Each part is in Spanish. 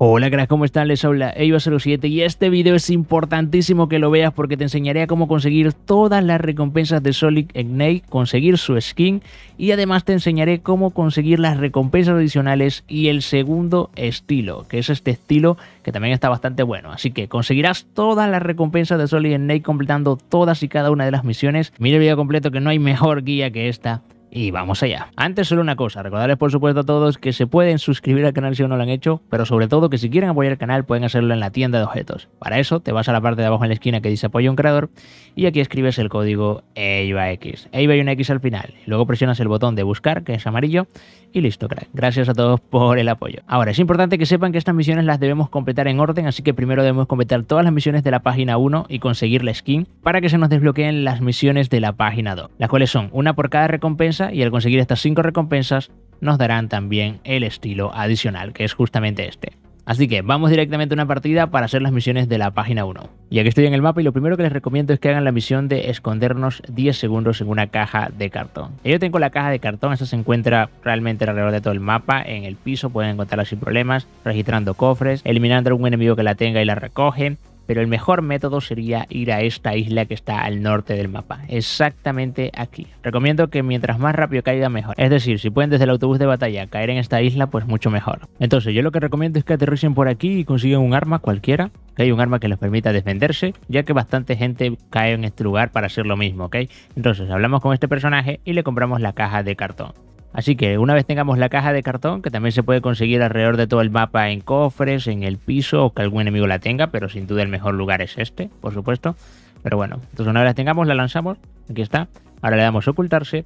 Hola crack, ¿cómo están? Les habla Eiva07 y este video es importantísimo que lo veas porque te enseñaré a cómo conseguir todas las recompensas de Solid Ignite, conseguir su skin y además te enseñaré cómo conseguir las recompensas adicionales y el segundo estilo, que es este estilo que también está bastante bueno. Así que conseguirás todas las recompensas de Solid Ignite completando todas y cada una de las misiones. Mira el video completo que no hay mejor guía que esta y vamos allá. Antes solo una cosa, recordarles por supuesto a todos que se pueden suscribir al canal si aún no lo han hecho, pero sobre todo que si quieren apoyar el canal pueden hacerlo en la tienda de objetos. Para eso te vas a la parte de abajo en la esquina que dice apoyo a un creador y aquí escribes el código EIVAX. EIVA y X al final. Luego presionas el botón de buscar, que es amarillo, y listo, crack. Gracias a todos por el apoyo. Ahora, es importante que sepan que estas misiones las debemos completar en orden, así que primero debemos completar todas las misiones de la página 1 y conseguir la skin para que se nos desbloqueen las misiones de la página 2, las cuales son una por cada recompensa y al conseguir estas 5 recompensas nos darán también el estilo adicional, que es justamente este. Así que vamos directamente a una partida para hacer las misiones de la página 1. Y aquí estoy en el mapa y lo primero que les recomiendo es que hagan la misión de escondernos 10 segundos en una caja de cartón. Yo tengo la caja de cartón, esta se encuentra realmente alrededor de todo el mapa, en el piso, pueden encontrarla sin problemas, registrando cofres, eliminando algún enemigo que la tenga y la recoge, pero el mejor método sería ir a esta isla que está al norte del mapa, exactamente aquí. Recomiendo que mientras más rápido caiga mejor, es decir, si pueden desde el autobús de batalla caer en esta isla, pues mucho mejor. Entonces yo lo que recomiendo es que aterricen por aquí y consigan un arma cualquiera, que hay un arma que les permita defenderse, ya que bastante gente cae en este lugar para hacer lo mismo, ¿ok? Entonces hablamos con este personaje y le compramos la caja de cartón. Así que una vez tengamos la caja de cartón, que también se puede conseguir alrededor de todo el mapa en cofres, en el piso o que algún enemigo la tenga, pero sin duda el mejor lugar es este, por supuesto. Pero bueno, entonces una vez la tengamos, la lanzamos, aquí está, ahora le damos a ocultarse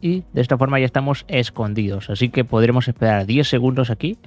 y de esta forma ya estamos escondidos. Así que podremos esperar 10 segundos aquí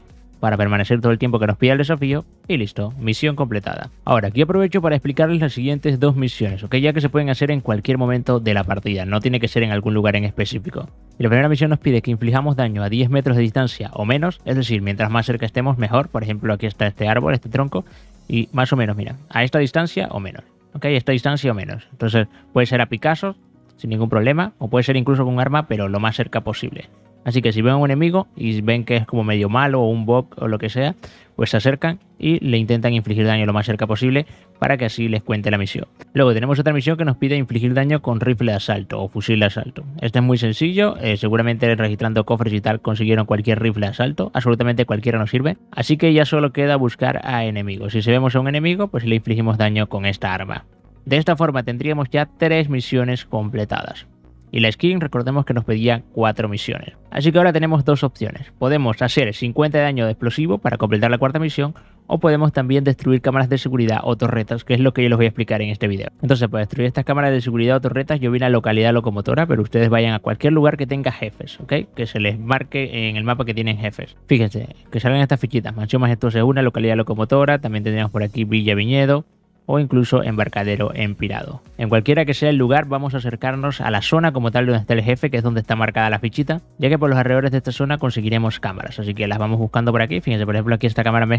para permanecer todo el tiempo que nos pida el desafío y listo, misión completada. Ahora, aquí aprovecho para explicarles las siguientes dos misiones, ¿ok? Ya que se pueden hacer en cualquier momento de la partida, no tiene que ser en algún lugar en específico. Y la primera misión nos pide que inflijamos daño a 10 metros de distancia o menos, es decir, mientras más cerca estemos mejor, por ejemplo aquí está este árbol, este tronco, y más o menos, mira, a esta distancia o menos, ¿ok? A esta distancia o menos. Entonces puede ser a Picasso, sin ningún problema, o puede ser incluso con un arma, pero lo más cerca posible. Así que si ven a un enemigo y ven que es como medio malo o un bot o lo que sea, pues se acercan y le intentan infligir daño lo más cerca posible para que así les cuente la misión. Luego tenemos otra misión que nos pide infligir daño con rifle de asalto o fusil de asalto. Este es muy sencillo, eh, seguramente registrando cofres y tal consiguieron cualquier rifle de asalto, absolutamente cualquiera nos sirve, así que ya solo queda buscar a enemigos. Si se vemos a un enemigo, pues le infligimos daño con esta arma. De esta forma tendríamos ya tres misiones completadas y la skin recordemos que nos pedía cuatro misiones. Así que ahora tenemos dos opciones. Podemos hacer 50 de daño de explosivo para completar la cuarta misión o podemos también destruir cámaras de seguridad o torretas, que es lo que yo les voy a explicar en este video. Entonces, para destruir estas cámaras de seguridad o torretas, yo vine a localidad locomotora, pero ustedes vayan a cualquier lugar que tenga jefes, ¿ok? Que se les marque en el mapa que tienen jefes. Fíjense, que salen estas fichitas, Mansión Majestuosa una, localidad locomotora, también tendríamos por aquí Villa Viñedo, o incluso embarcadero empirado. En cualquiera que sea el lugar vamos a acercarnos a la zona como tal donde está el jefe, que es donde está marcada la fichita, ya que por los alrededores de esta zona conseguiremos cámaras, así que las vamos buscando por aquí. Fíjense, por ejemplo, aquí esta cámara me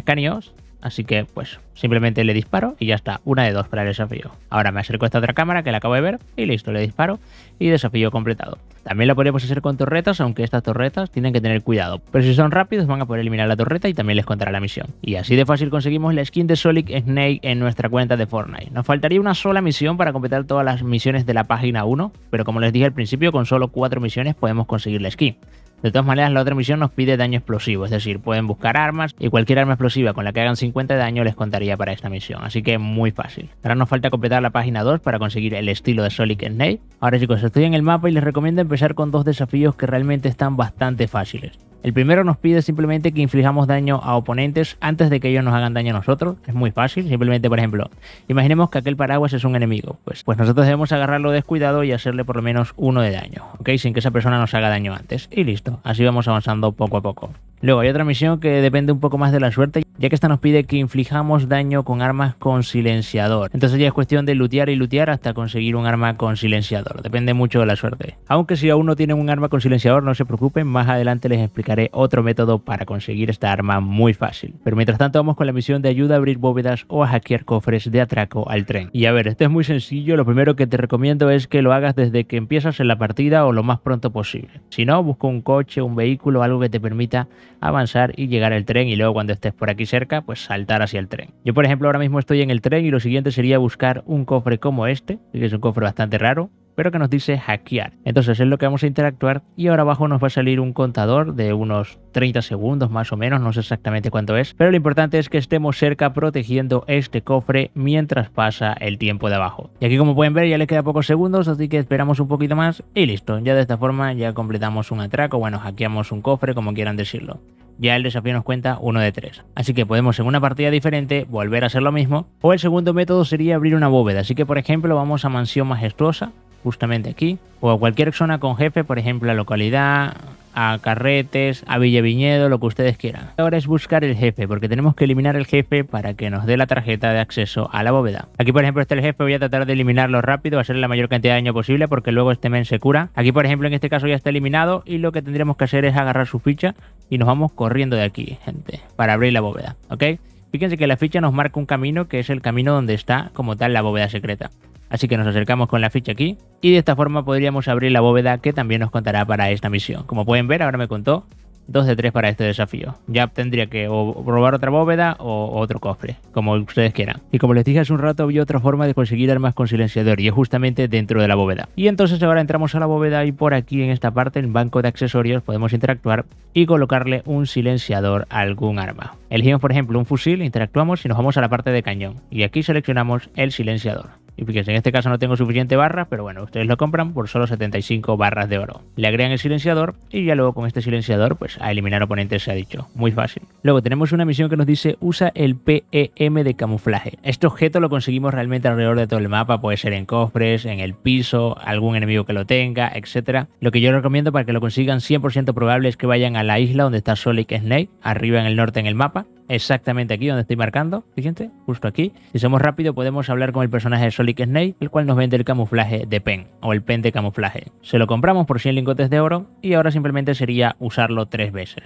Así que pues simplemente le disparo y ya está, una de dos para el desafío. Ahora me acerco a esta otra cámara que la acabo de ver y listo, le disparo y desafío completado. También lo podemos hacer con torretas, aunque estas torretas tienen que tener cuidado. Pero si son rápidos van a poder eliminar la torreta y también les contará la misión. Y así de fácil conseguimos la skin de Solic Snake en nuestra cuenta de Fortnite. Nos faltaría una sola misión para completar todas las misiones de la página 1, pero como les dije al principio, con solo 4 misiones podemos conseguir la skin. De todas maneras, la otra misión nos pide daño explosivo, es decir, pueden buscar armas y cualquier arma explosiva con la que hagan 50 de daño les contaría para esta misión, así que muy fácil. Ahora nos falta completar la página 2 para conseguir el estilo de Solid Snake. Ahora chicos, estoy en el mapa y les recomiendo empezar con dos desafíos que realmente están bastante fáciles. El primero nos pide simplemente que inflijamos daño a oponentes antes de que ellos nos hagan daño a nosotros. Es muy fácil, simplemente por ejemplo, imaginemos que aquel paraguas es un enemigo. Pues, pues nosotros debemos agarrarlo descuidado y hacerle por lo menos uno de daño, ¿ok? Sin que esa persona nos haga daño antes. Y listo, así vamos avanzando poco a poco. Luego hay otra misión que depende un poco más de la suerte, ya que esta nos pide que inflijamos daño con armas con silenciador. Entonces ya es cuestión de lutear y lutear hasta conseguir un arma con silenciador. Depende mucho de la suerte. Aunque si aún no tienen un arma con silenciador, no se preocupen, más adelante les explicaré otro método para conseguir esta arma muy fácil. Pero mientras tanto vamos con la misión de ayuda a abrir bóvedas o a hackear cofres de atraco al tren. Y a ver, este es muy sencillo, lo primero que te recomiendo es que lo hagas desde que empiezas en la partida o lo más pronto posible. Si no, busca un coche, un vehículo, algo que te permita avanzar y llegar al tren y luego cuando estés por aquí cerca, pues saltar hacia el tren. Yo por ejemplo ahora mismo estoy en el tren y lo siguiente sería buscar un cofre como este, que es un cofre bastante raro, pero que nos dice hackear. Entonces es lo que vamos a interactuar y ahora abajo nos va a salir un contador de unos 30 segundos más o menos, no sé exactamente cuánto es, pero lo importante es que estemos cerca protegiendo este cofre mientras pasa el tiempo de abajo. Y aquí como pueden ver ya les queda pocos segundos, así que esperamos un poquito más y listo, ya de esta forma ya completamos un atraco, bueno, hackeamos un cofre como quieran decirlo. Ya el desafío nos cuenta uno de tres. Así que podemos en una partida diferente volver a hacer lo mismo. O el segundo método sería abrir una bóveda. Así que por ejemplo vamos a Mansión Majestuosa justamente aquí, o a cualquier zona con jefe, por ejemplo, a localidad, a carretes, a Viñedo, lo que ustedes quieran. Ahora es buscar el jefe, porque tenemos que eliminar el jefe para que nos dé la tarjeta de acceso a la bóveda. Aquí, por ejemplo, está el jefe, voy a tratar de eliminarlo rápido, hacerle la mayor cantidad de daño posible, porque luego este men se cura. Aquí, por ejemplo, en este caso ya está eliminado, y lo que tendríamos que hacer es agarrar su ficha y nos vamos corriendo de aquí, gente, para abrir la bóveda, ¿ok? Fíjense que la ficha nos marca un camino que es el camino donde está como tal la bóveda secreta. Así que nos acercamos con la ficha aquí y de esta forma podríamos abrir la bóveda que también nos contará para esta misión. Como pueden ver, ahora me contó 2 de 3 para este desafío. Ya tendría que o robar otra bóveda o otro cofre, como ustedes quieran. Y como les dije hace un rato, vi otra forma de conseguir armas con silenciador y es justamente dentro de la bóveda. Y entonces ahora entramos a la bóveda y por aquí en esta parte, en banco de accesorios, podemos interactuar y colocarle un silenciador a algún arma. Elegimos por ejemplo un fusil, interactuamos y nos vamos a la parte de cañón. Y aquí seleccionamos el silenciador. Y fíjense, en este caso no tengo suficiente barra, pero bueno, ustedes lo compran por solo 75 barras de oro. Le agregan el silenciador y ya luego con este silenciador, pues a eliminar oponentes se ha dicho. Muy fácil. Luego tenemos una misión que nos dice usa el PEM de camuflaje. Este objeto lo conseguimos realmente alrededor de todo el mapa, puede ser en cofres, en el piso, algún enemigo que lo tenga, etc. Lo que yo recomiendo para que lo consigan 100% probable es que vayan a la isla donde está Solic Snake, arriba en el norte en el mapa, exactamente aquí donde estoy marcando, fíjense, justo aquí. Si somos rápido podemos hablar con el personaje de Solic Snake, el cual nos vende el camuflaje de pen, o el pen de camuflaje. Se lo compramos por 100 lingotes de oro y ahora simplemente sería usarlo tres veces.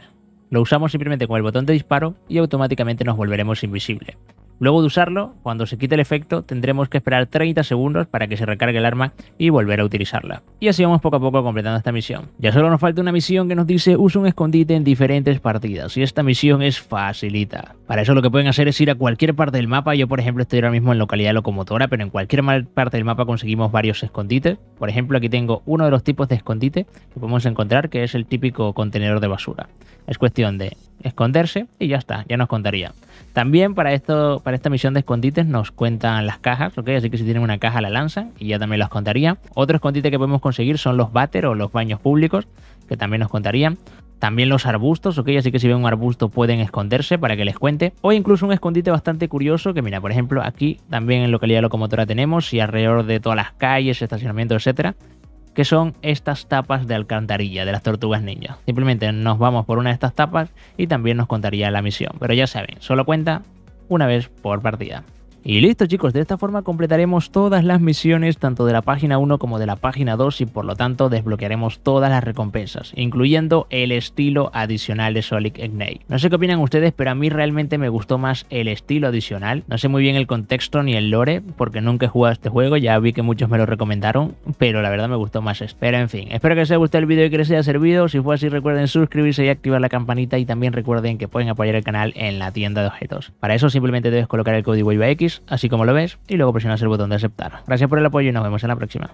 Lo usamos simplemente con el botón de disparo y automáticamente nos volveremos invisible. Luego de usarlo, cuando se quite el efecto, tendremos que esperar 30 segundos para que se recargue el arma y volver a utilizarla. Y así vamos poco a poco completando esta misión. Ya solo nos falta una misión que nos dice usa un escondite en diferentes partidas y esta misión es facilita. Para eso lo que pueden hacer es ir a cualquier parte del mapa. Yo por ejemplo estoy ahora mismo en localidad locomotora, pero en cualquier parte del mapa conseguimos varios escondites. Por ejemplo aquí tengo uno de los tipos de escondite que podemos encontrar que es el típico contenedor de basura. Es cuestión de esconderse y ya está, ya nos contaría. También para esto para esta misión de escondites nos cuentan las cajas, ¿ok? Así que si tienen una caja la lanzan y ya también las contaría. Otro escondite que podemos conseguir son los váter o los baños públicos, que también nos contarían. También los arbustos, ok, así que si ven un arbusto pueden esconderse para que les cuente. O incluso un escondite bastante curioso que mira, por ejemplo, aquí también en localidad locomotora tenemos y alrededor de todas las calles, estacionamiento, etcétera, que son estas tapas de alcantarilla de las tortugas niñas. Simplemente nos vamos por una de estas tapas y también nos contaría la misión. Pero ya saben, solo cuenta una vez por partida. Y listo chicos, de esta forma completaremos todas las misiones tanto de la página 1 como de la página 2 y por lo tanto desbloquearemos todas las recompensas, incluyendo el estilo adicional de Solic Ignite. No sé qué opinan ustedes, pero a mí realmente me gustó más el estilo adicional. No sé muy bien el contexto ni el lore, porque nunca he jugado este juego, ya vi que muchos me lo recomendaron, pero la verdad me gustó más espero en fin, espero que les haya gustado el vídeo y que les haya servido. Si fue así recuerden suscribirse y activar la campanita y también recuerden que pueden apoyar el canal en la tienda de objetos. Para eso simplemente debes colocar el código IBAX así como lo ves y luego presionas el botón de aceptar. Gracias por el apoyo y nos vemos en la próxima.